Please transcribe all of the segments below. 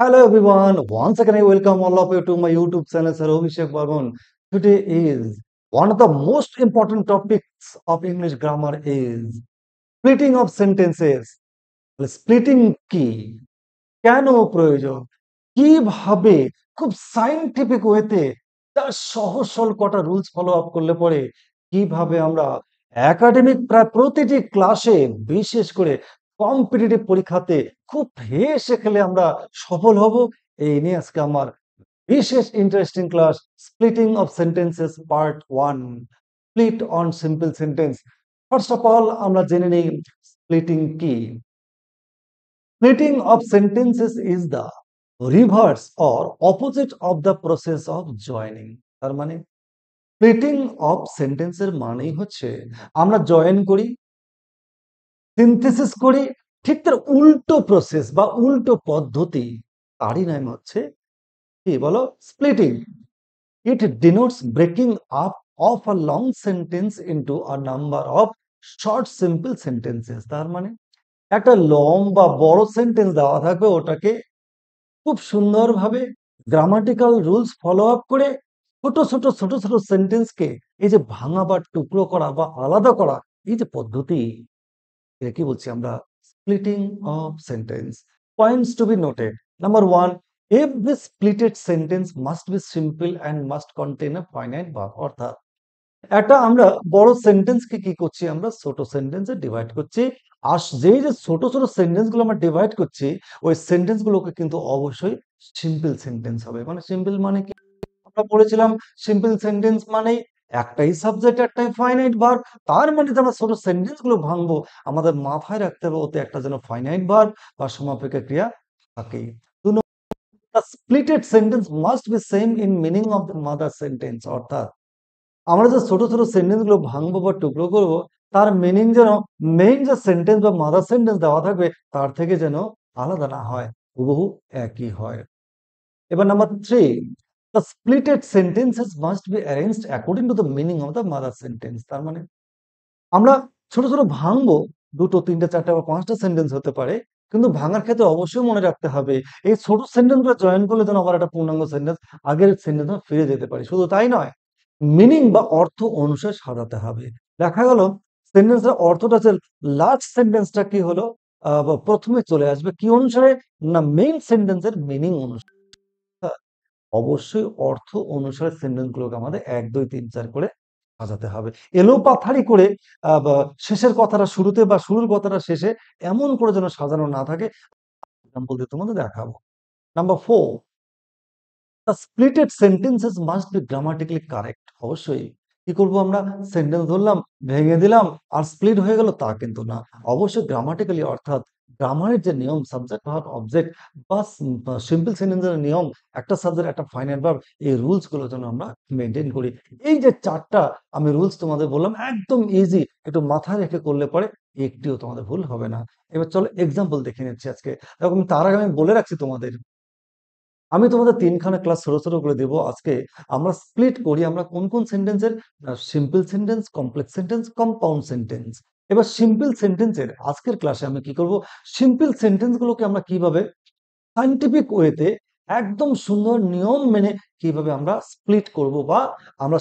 Hello everyone, once again I welcome all of you to my YouTube channel Sir Abhishek Barman. Today is one of the most important topics of English grammar is splitting of sentences. Splitting ki, kano proyojo, ki bhabe, kub scientific scientific ওয়েতে তার সহজ সরল কটা rules follow up করলে পরে কিভাবে আমরা academic প্রায় প্রতিটি ক্লাসে বিশেষ করে কম্পিটিটিভ পরীক্ষাতে খুব হেসে খেলে আমরা সফল হব এই নিয়ে আজকে আমার বিশেষ interesting class splitting of sentences part one split on simple sentence first of all আমরা জেনে নিই স্প্লিটিং কি splitting of sentences is the reverse or opposite of the process of joining তার মানে স্প্লিটিং অফ সেন্টেন্সের মানেই হচ্ছে আমরা জয়েন করি সিনথেসিস করি ঠিক তার উল্টো প্রসেস বা উল্টো পদ্ধতি তারই নাম হচ্ছে কি বলো splitting it denotes breaking up of a long sentence into a number of short simple sentences তার মানে একটা লং বা বড় সেন্টেন্স দেওয়া থাকবে ওটাকে খুব সুন্দরভাবে গ্রামাটিক্যাল রুলস ফলো আপ করে ছোট ছোট ছোট ছোট সেন্টেন্সকে এই যে ভাঙা বা টুকরো করা বা আলাদা করা এই যে পদ্ধতি কি বলছি আমরা splitting of sentence points to be noted number one every splitted sentence must be simple and must contain a finite verb অর্থাৎ একটা আমরা বড় সেন্টেন্সকে কি করছি আমরা ছোট সেন্টেন্সে ডিভাইড করছি আর যেই যে ছোট ছোট সেন্টেন্সগুলো আমরা ডিভাইড করছি ওই সেন্টেন্সগুলোকে কিন্তু অবশ্যই সিম্পল সেন্টেন্স হবে মানে সিম্পল মানে কি আমরা বলেছিলাম সিম্পল সেন্টেন্স মানে একটাই সাবজেক্ট একটাই ফাইনাইট বার তার মানে আমরা ছোট সেন্টেন্সগুলো ভাঙবো আমাদের মাথায় রাখতে হবে ওতে একটা যেন ফাইনাইট বার বা সমাপেক্ষা ক্রিয়া থাকে splitted sentence must be same in meaning of the mother sentence অর্থাৎ আমরা যে ছোট ছোট গুলো ভাঙবো বা টুকরো করবো তার মিনিং যেন মেইন যে সেন্টেন্স বা মাদার সেন্টেন্স দেওয়া থাকবে তার থেকে যেন আলাদা না হয় হুবহু একই হয় এবার number three The splitted sentences must be arranged according to the meaning of the mother sentence. তার মানে আমরা ছোট ছোট ভাঙবো দুটো তিনটা চারটা বা পাঁচটা সেন্টেন্স হতে পারে কিন্তু ভাঙার ক্ষেত্রে অবশ্যই মনে রাখতে হবে এই ছোট সেন্টেন্সগুলো জয়েন করলে যেন আবার একটা পূর্ণাঙ্গ সেন্টেন্স আগের সেন্টেন্স ফিরে যেতে পারি শুধু তাই নয় মিনিং বা অর্থ অনুসারে সাজাতে হবে দেখা গেল সেন্টেন্সের অর্থটা হচ্ছে লাস্ট সেন্টেন্সটা কি হলো প্রথমে চলে আসবে কি অনুসারে না মেইন সেন্টেন্সের মিনিং অনুসারে অবশ্যই অর্থ অনুসারে গুলোকে আমাদের এক দুই তিন চার করে সাজাতে হবে এলো পাথারি করে শেষের কথাটা শুরুতে বা শুরুর কথাটা শেষে এমন করে যেন সাজানো না থাকে এক্সাম্পল দিয়ে তোমাদের দেখাবো number four the splitted sentences must be grammatically correct অবশ্যই কি করবো আমরা সেন্টেন্স ধরলাম ভেঙে দিলাম আর স্প্লিট হয়ে গেল তা কিন্তু না অবশ্যই গ্রামাটিক্যালি অর্থাৎ গ্রামারের যে নিয়ম সাবজেক্ট ভাব অবজেক্ট বা সিম্পল সেন্টেন্সের নিয়ম একটা সাবজেক্ট একটা ফাইনাল ভাব এই রুলসগুলো যেন আমরা মেনটেন করি এই যে চারটা আমি রুলস তোমাদের বললাম একদম ইজি একটু মাথায় রেখে করলে পরে একটিও তোমাদের ভুল হবে না এবার চলো এক্সাম্পল দেখে নিচ্ছি আজকে আমি তার আগে আমি বলে রাখছি তোমাদের আমি তোমাদের তিনখানা ক্লাস ছোট ছোট করে দেবো আজকে আমরা স্প্লিট করি আমরা কোন কোন সেন্টেন্সের simple sentence complex sentence compound sentence এবার সিম্পল সেন্টেন্সের আজকের ক্লাসে আমরা কি করব সিম্পল সেন্টেন্সগুলোকে আমরা কিভাবে সাইন্টিফিক ওয়েতে একদম সুন্দর নিয়ম মেনে কিভাবে আমরা স্প্লিট করব বা আমরা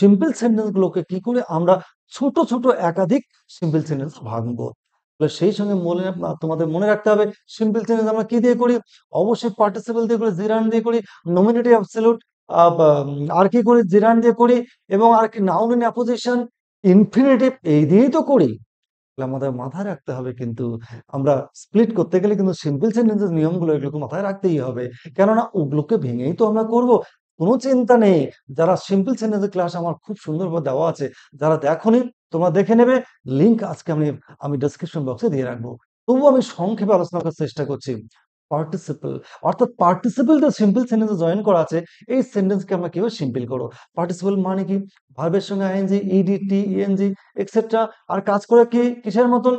সিম্পল সেন্টেন্সগুলোকে কি করে আমরা ছোট ছোট একাধিক সিম্পল সেন্টেন্স ভাঙবো সেই সঙ্গে মনে তোমাদের মনে রাখতে হবে সিম্পল সেন্টেন্স আমরা কি দিয়ে করি অবশ্যই পার্টিসিপল দিয়ে করি জিরান দিয়ে করি নমিনেটিভ অ্যাবসলিউট আর কি করি জিরান দিয়ে করি এবং আর কি নাউন ইন অ্যাপোজিশন ইনফিনিটিভ এই দিয়েই তো করি আমাদের মাথায় রাখতে হবে কিন্তু আমরা স্প্লিট করতে গেলে কিন্তু সিম্পল সেন্টেন্সের নিয়মগুলো এগুলোকে মাথায় রাখতেই হবে কেননা ওগুলোকে ভেঙেই তো আমরা করব কোনো চিন্তা নেই যারা সিম্পল সেন্টেন্সের ক্লাস আমার খুব সুন্দরভাবে দেওয়া আছে যারা দেখনি তোমরা দেখে নেবে লিঙ্ক আজকে আমি আমি ডেসক্রিপশন বক্সে দিয়ে রাখবো তবুও আমি সংক্ষেপে আলোচনা করার চেষ্টা করছি পার্টিসিপল অর্থাৎ পার্টিসিপল যে সিম্পল সেন্টেন্সে জয়েন করা আছে এই সেন্টেন্সকে আমরা কিভাবে সিম্পল করো পার্টিসিপল মানে কি ভার্বের সঙ্গে ING ED T ENG extra আর কাজ করে কি কিসের মতন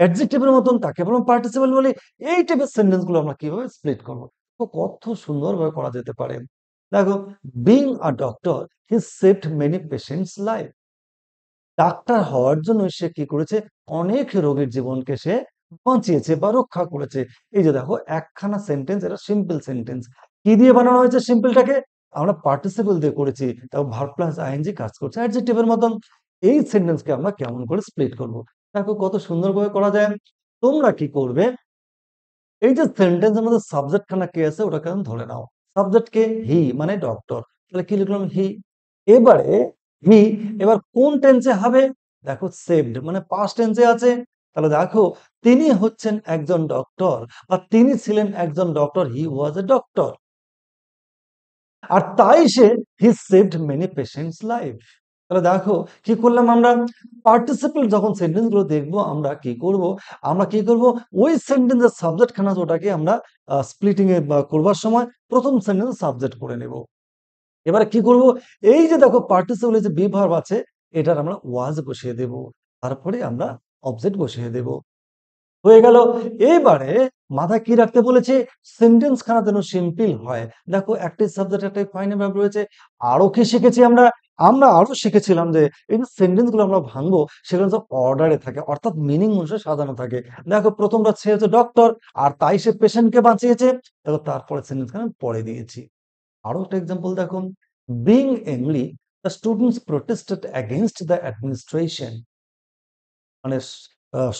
অ্যাডজেক্টিভের মতন তাকে বলুন পার্টিসিপল বলি এই টাইপের সেন্টেন্সগুলো আমরা কিভাবে স্প্লিট করবো তো কত সুন্দরভাবে করা যেতে পারে দেখো being a doctor he saved many patients life ডাক্তার হওয়ার জন্য সে কি করেছে অনেক রোগীর জীবনকে সে বাঁচিয়েছে বা রক্ষা করেছে এই যে দেখো একখানা সেন্টেন্স এটা সিম্পল সেন্টেন্স কি দিয়ে বানানো হয়েছে সিম্পলটাকে আমরা পার্টিসিপল দিয়ে করেছি তারপর ভার প্লাস আইএনজি কাজ করছে অ্যাডজেক্টিভের মতন এই সেন্টেন্সকে আমরা কেমন করে স্প্লিট করব দেখো কত সুন্দরভাবে করা যায় তোমরা কি করবে এই যে সেন্টেন্সের মধ্যে সাবজেক্ট খানা কে আছে ওটাকে ধরে নাও সাবজেক্ট কে হি মানে ডক্টর তাহলে কি লিখলাম হি এবারে হি এবার কোন টেন্সে হবে দেখো সেভড মানে পাস্ট টেন্সে আছে তাহলে দেখো তিনি হচ্ছেন একজন ডক্টর বা তিনি ছিলেন একজন doctor he was A doctor আর তাই সে he saved many patients life তাহলে দেখো কি করলাম আমরা পার্টিসিপেল যখন সেন্টেন্স গুলো দেখবো আমরা কি করব আমরা কি করব ওই সেন্টেন্সের সাবজেক্ট খানা ওটাকে আমরা স্প্লিটিং এ করবার সময় প্রথম সেন্টেন্স সাবজেক্ট করে নেব এবারে কি করব এই যে দেখো পার্টিসিপেল যে বিভার আছে এটার আমরা ওয়াজ বসিয়ে দেব তারপরে আমরা অবজেক্ট বসিয়ে দেব হয়ে গেল এবারে মাথা কি রাখতে বলেছে সেন্টেন্স খানা যেন সিম্পল হয় দেখো একটি সাবজেক্ট একটাই ফাইনাল ভাব রয়েছে আরো কি শিখেছি আমরা আমরা আরো শিখেছিলাম যে এই যে গুলো আমরা ভাঙবো সেগুলো তো অর্ডারে থাকে অর্থাৎ মিনিং অনুসারে সাজানো থাকে দেখো প্রথমটা সে হচ্ছে ডক্টর আর তাই সে পেশেন্টকে বাঁচিয়েছে দেখো তারপরে খানা পড়ে দিয়েছি আরো একটা এক্সাম্পল দেখো being angry the students protested against the administration মানে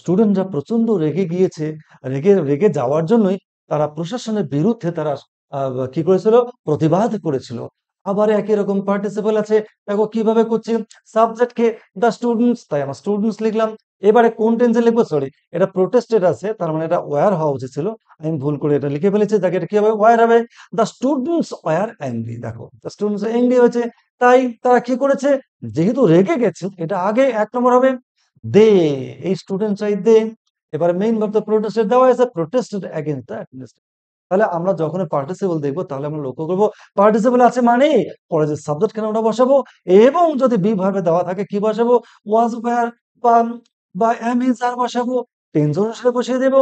স্টুডেন্টরা প্রচন্ড রেগে গিয়েছে রেগে রেগে যাওয়ার জন্যই তারা প্রশাসনের বিরুদ্ধে তারা কি করেছিল প্রতিবাদ করেছিল আবার একই রকম পার্টিসিপেল আছে দেখো কিভাবে করছি সাবজেক্টকে দ্য স্টুডেন্টস তাই আমার স্টুডেন্টস লিখলাম এবারে কোন টেন্সে লিখবো সরি এটা প্রোটেস্টেড আছে তার মানে এটা ওয়ার হওয়া উচিত ছিল আমি ভুল করে এটা লিখে ফেলেছি যাকে এটা কি হবে ওয়ার হবে দ্য স্টুডেন্টস ওয়ার অ্যাংরি দেখো দ্য স্টুডেন্টস অ্যাংরি হয়েছে তাই তারা কি করেছে যেহেতু রেগে গেছে এটা আগে এক নম্বর হবে দে এই স্টুডেন্ট চাই দে এবার মেইন প্রোটেস্টের দেওয়া দ্য অ্যাডমিনিস্ট্রেশন তাহলে আমরা যখন পার্টিসিপল দেখবো তাহলে আমরা লক্ষ্য করবো পার্টিসিপল আছে মানে পরে যে সাবজেক্ট কেন আমরা বসাবো এবং যদি বি ভাবে দেওয়া থাকে কি বসাবো ওয়াজ বা এম আর বসাবো টেন্স অনুসারে বসিয়ে দেবো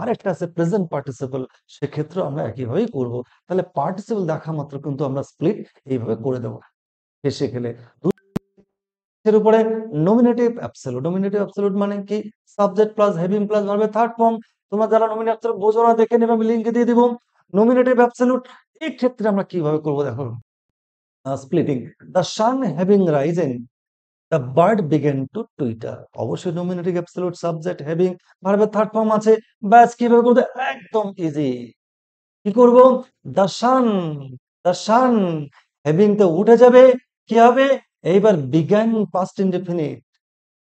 আর একটা আছে প্রেজেন্ট পার্টিসিপল সেক্ষেত্রে আমরা একইভাবেই করব তাহলে পার্টিসিপল দেখা মাত্র কিন্তু আমরা স্প্লিট এইভাবে করে দেবো এসে গেলে এর উপরে নমিনেটিভ অ্যাবসলিউট নমিনেটিভ অ্যাবসলিউট মানে কি সাবজেক্ট প্লাস হেভিং প্লাস ভার্বের থার্ড ফর্ম তোমার যারা নমিনেটিভ বোঝো না দেখে নেবে আমি লিঙ্কে দিয়ে দিব নমিনেটিভ অ্যাবসলিউট এই ক্ষেত্রে আমরা কিভাবে করব দেখো splitting the sun having risen the bird began to twitter অবশ্যই নমিনেটিভ অ্যাবসলিউট সাবজেক্ট হ্যাভিং ভার্বের থার্ড ফর্ম আছে ব্যাস কিভাবে করবো একদম ইজি কি করব the sun the sun having তো উঠে যাবে কি হবে এইবার বিজ্ঞান পাস্ট ইনডিফিনিট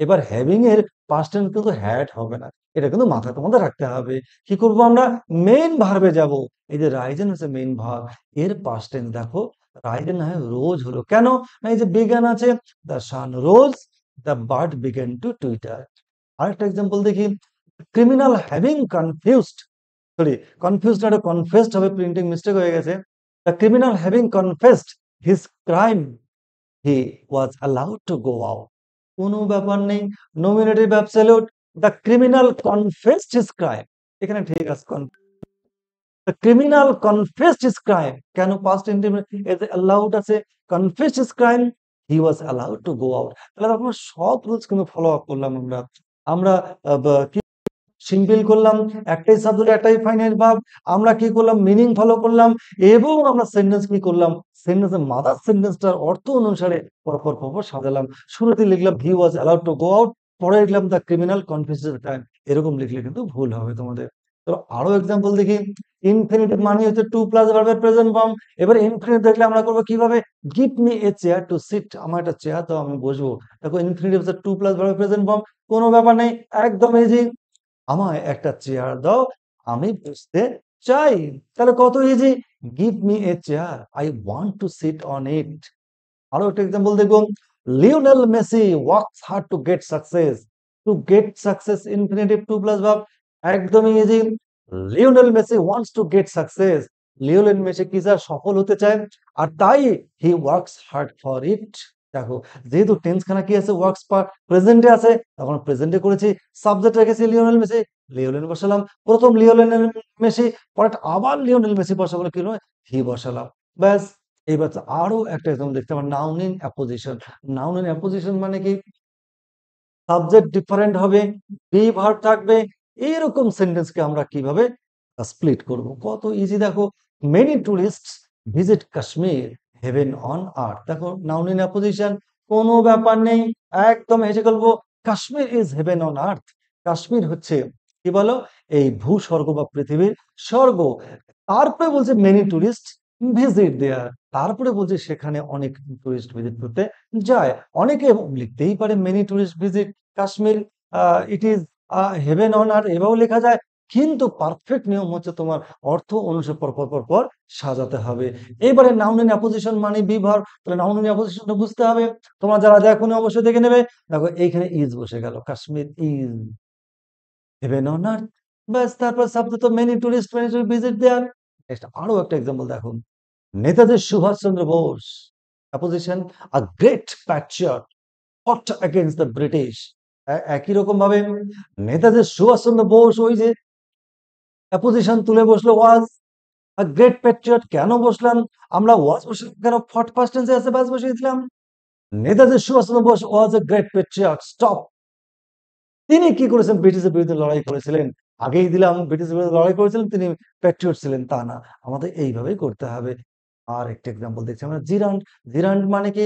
এবার হ্যাভিং এর পাস্ট কিন্তু হ্যাড হবে না এটা কিন্তু মাথায় তোমাদের রাখতে হবে কি করব আমরা মেইন ভার্বে যাব এই যে রাইজেন হচ্ছে মেইন ভার্ব এর পাস্ট টেন্স দেখো রাইজেন হয় রোজ হলো কেন এই যে বিজ্ঞান আছে the sun rose the bird began to twitter আরেকটা এক্সাম্পল দেখি criminal having confused sorry confused আর কনফেসড হবে প্রিন্টিং মিস্টেক হয়ে গেছে the criminal having confessed his crime he was allowed to go out কোনো ব্যাপার নেই nominative absolute the criminal confessed his crime এখানে ঠিক আছে the criminal confessed his crime কেন পাস্ট ইন্টিমেট অ্যালাউড আছে confessed his crime he was allowed to go out তাহলে আমরা সব রুলস কিন্তু ফলো আপ করলাম আমরা আমরা কি সিম্পল করলাম একটাই সাবজেক্ট একটাই ফাইনাল ভাব আমরা কি করলাম মিনিং ফলো করলাম এবং আমরা সেন্টেন্স কি করলাম সেন্টেন্সের মাদার সেন্টেন্সটার অর্থ অনুসারে পরপর পরপর সাজালাম শুরুতে লিখলাম he was allowed to go out পরে লিখলাম দ্য ক্রিমিনাল কনফিউশন টাইম এরকম লিখলে কিন্তু ভুল হবে তোমাদের তো আরো এক্সাম্পল দেখি ইনফিনিটিভ মানে হচ্ছে টু প্লাস ভার্বের প্রেজেন্ট ফর্ম এবার ইনফিনিটিভ দেখলে আমরা করবো কিভাবে give me a chair to sit আমার একটা চেয়ার তো আমি বসবো দেখো ইনফিনিটিভ হচ্ছে টু প্লাস ভার্বের প্রেজেন্ট ফর্ম কোনো ব্যাপার নেই একদম ইজি আমায় একটা চেয়ার দাও আমি বুঝতে চাই তাহলে কত easy give me a chair I want to sit on it আরো একটা এক্সাম্পল দেখব Lionel Messi works hard to get success to get success infinitive to plus ভাব একদমই easy Lionel Messi wants to get success Lionel Messi কি যা সফল হতে চায় আর তাই he works hard for it দেখো যেহেতু খানা কি আছে ওয়ার্কস প্রেজেন্টে আছে তখন প্রেজেন্টে করেছি সাবজেক্ট রেখেছি লিওনেল মেসি লিওনেল বসালাম প্রথম লিওনেল মেসি পরে আবার লিওনেল মেসি বসাবো কি নয় হি বসালাম ব্যাস এইবার আরো একটা এক্সাম্পল দেখতে পাবো noun in apposition noun in apposition মানে কি সাবজেক্ট ডিফারেন্ট হবে বি ভার্ব থাকবে এইরকম সেন্টেন্সকে আমরা কিভাবে স্প্লিট করব কত ইজি দেখো many tourist visit Kashmir heaven on earth দেখো নাউন ইন অ্যাপোজিশন কোনো ব্যাপার নেই একদম এসে বলবো Kashmir is heaven on earth Kashmir হচ্ছে কি বলো এই ভূস্বর্গ বা পৃথিবীর স্বর্গ তারপরে বলছে মেনি টুরিস্ট ভিজিট দেয়ার তারপরে বলছে সেখানে অনেক টুরিস্ট ভিজিট করতে যায় অনেকে লিখতেই পারে many tourist visit Kashmir it is heaven on earth এভাবেও লেখা যায় কিন্তু পারফেক্ট নিয়ম হচ্ছে তোমার অর্থ অনুসার পর পর পর সাজাতে হবে এবারে নাউন এন অ্যাপোজিশন মানে বিভার তাহলে নাউন এন অ্যাপোজিশনটা বুঝতে হবে তোমরা যারা দেখো অবশ্যই দেখে নেবে দেখো এইখানে ইজ বসে গেল Kashmir is heaven on earth ব্যাস তারপর তো many tourist many visit there next আরো একটা এক্সাম্পল দেখুন Netaji Subhas Chandra Bose apposition a great patriot fought against the British একই রকম ভাবে নেতাজি সুভাষচন্দ্র বোস ওই যে অ্যাপোজিশন তুলে বসলো ওয়াজ আর গ্রেট প্যাট্রিয়ট কেন বসলাম আমরা ওয়াজ বসে কেন ফট ফার্স্ট টেন্সে এসে বাস বসে দিলাম Netaji Subhas Chandra Bose was a great patriot stop তিনি কি করেছেন ব্রিটিশের বিরুদ্ধে লড়াই করেছিলেন আগেই দিলাম ব্রিটিশের বিরুদ্ধে লড়াই করেছিলেন তিনি প্যাট্রিয়ট ছিলেন তা না আমাদের এইভাবেই করতে হবে আর একটা এক্সাম্পল দেখছি আমরা জিরান্ড জিরান্ড মানে কি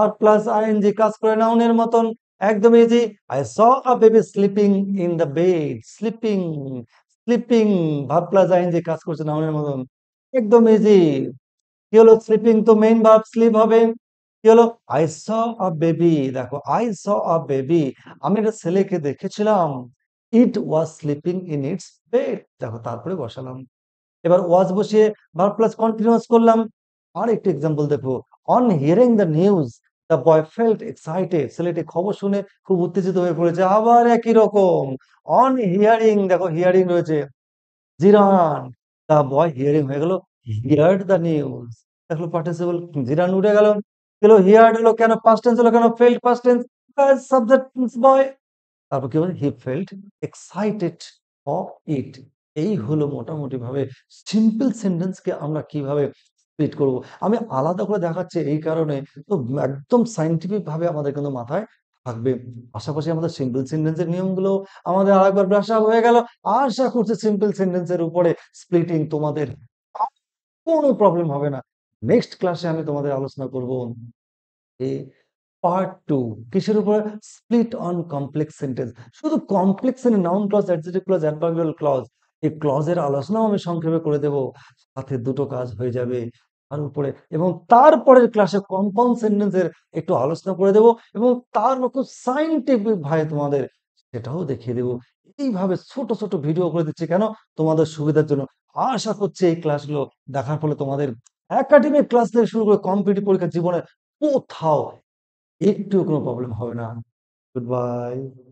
আর প্লাস আইএনজি কাজ করে নাউনের মতন একদম easy I saw a baby sleeping in the bed sleeping sleeping ভাবলা যায় যে কাজ করছে না নাউনের মতন একদম ইজি কি হলো স্লিপিং তো মেইন ভাব স্লিপ হবে কি হলো আই স আ বেবি দেখো আই স আ বেবি আমি একটা ছেলেকে দেখেছিলাম it was sleeping in its bed দেখো তারপরে বসালাম এবার ওয়াজ বসিয়ে ভাব প্লাস কন্টিনিউয়াস করলাম আর একটা এক্সাম্পল দেখো on hearing the news the boy felt excited ছেলেটি খবর শুনে খুব উত্তেজিত হয়ে পড়েছে আবার একই রকম অন হিয়ারিং দেখো হিয়ারিং রয়েছে জিরান দ্য বয় হিয়ারিং হয়ে গেল হিয়ার্ড দ্য নিউজ দেখলো পার্টিসিপল জিরান উঠে গেল গেল হিয়ার্ড হলো কেন পাস্ট টেন্স হলো কেন felt past tense subject boy তারপর কি বলছে he felt excited for it এই হলো মোটামুটি ভাবে সিম্পল সেন্টেন্সকে আমরা কিভাবে ফিট করব আমি আলাদা করে দেখাচ্ছি এই কারণে তো একদম ভাবে আমাদের কিন্তু মাথায় থাকবে পাশাপাশি আমাদের সিম্পল সেন্টেন্সের নিয়মগুলো আমাদের আরেকবার ব্রাশ আপ হয়ে গেল আশা করছে সিম্পল সেন্টেন্সের উপরে স্প্লিটিং তোমাদের কোনো প্রবলেম হবে না নেক্সট ক্লাসে আমি তোমাদের আলোচনা করব এ পার্ট টু কিসের উপরে স্প্লিট অন কমপ্লেক্স সেন্টেন্স শুধু complex sentence noun clause adjective clause adverbial clause এই ক্লজের আলোচনাও আমি সংক্ষেপে করে দেব সাথে দুটো কাজ হয়ে যাবে তার উপরে এবং তারপরের ক্লাসে কম্পাউন্ড সেন্টেন্সের একটু আলোচনা করে দেব এবং তার খুব সাইন্টিফিক ভাবে তোমাদের সেটাও দেখিয়ে দেব এইভাবে ছোট ছোট ভিডিও করে দিচ্ছি কেন তোমাদের সুবিধার জন্য আশা করছি এই ক্লাসগুলো দেখার ফলে তোমাদের একাডেমিক ক্লাস থেকে শুরু করে কম্পিটিভ পরীক্ষা জীবনে কোথাও একটু কোনো প্রবলেম হবে না গুড বাই